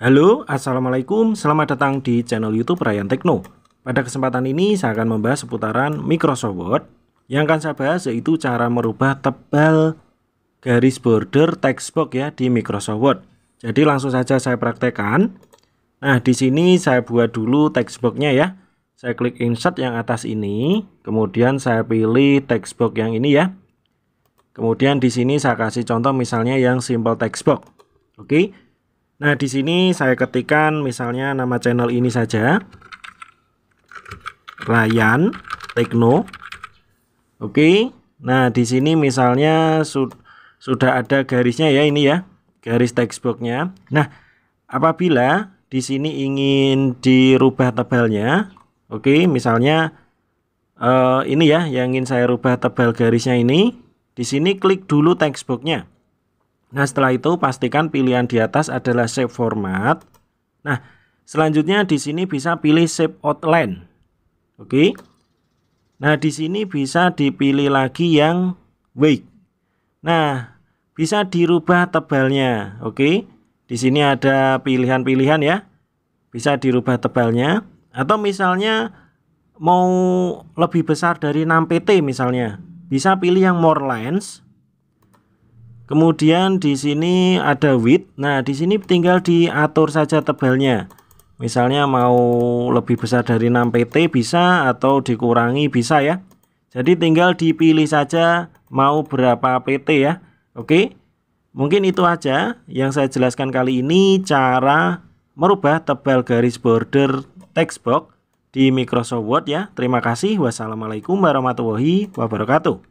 Halo, Assalamualaikum, selamat datang di channel Youtube Ryan Tekno Pada kesempatan ini saya akan membahas seputaran Microsoft Word Yang akan saya bahas yaitu cara merubah tebal garis border textbox ya di Microsoft Word Jadi langsung saja saya praktekkan Nah di sini saya buat dulu textboxnya ya Saya klik insert yang atas ini Kemudian saya pilih textbox yang ini ya Kemudian di sini saya kasih contoh misalnya yang simple textbox Oke okay? Nah, di sini saya ketikkan misalnya nama channel ini saja. Ryan Tekno. Oke. Nah, di sini misalnya su sudah ada garisnya ya ini ya. Garis textboxnya. Nah, apabila di sini ingin dirubah tebalnya, oke, misalnya uh, ini ya yang ingin saya rubah tebal garisnya ini, di sini klik dulu textboxnya. Nah setelah itu pastikan pilihan di atas adalah save format. Nah selanjutnya di sini bisa pilih save outline. Oke. Nah di sini bisa dipilih lagi yang wake. Nah bisa dirubah tebalnya. Oke. Di sini ada pilihan-pilihan ya. Bisa dirubah tebalnya. Atau misalnya mau lebih besar dari 6 PT misalnya. Bisa pilih yang more lines Kemudian di sini ada width. Nah, di sini tinggal diatur saja tebalnya. Misalnya mau lebih besar dari 6 PT bisa atau dikurangi bisa ya. Jadi tinggal dipilih saja mau berapa PT ya. Oke. Mungkin itu aja yang saya jelaskan kali ini cara merubah tebal garis border text box di Microsoft Word ya. Terima kasih. Wassalamualaikum warahmatullahi wabarakatuh.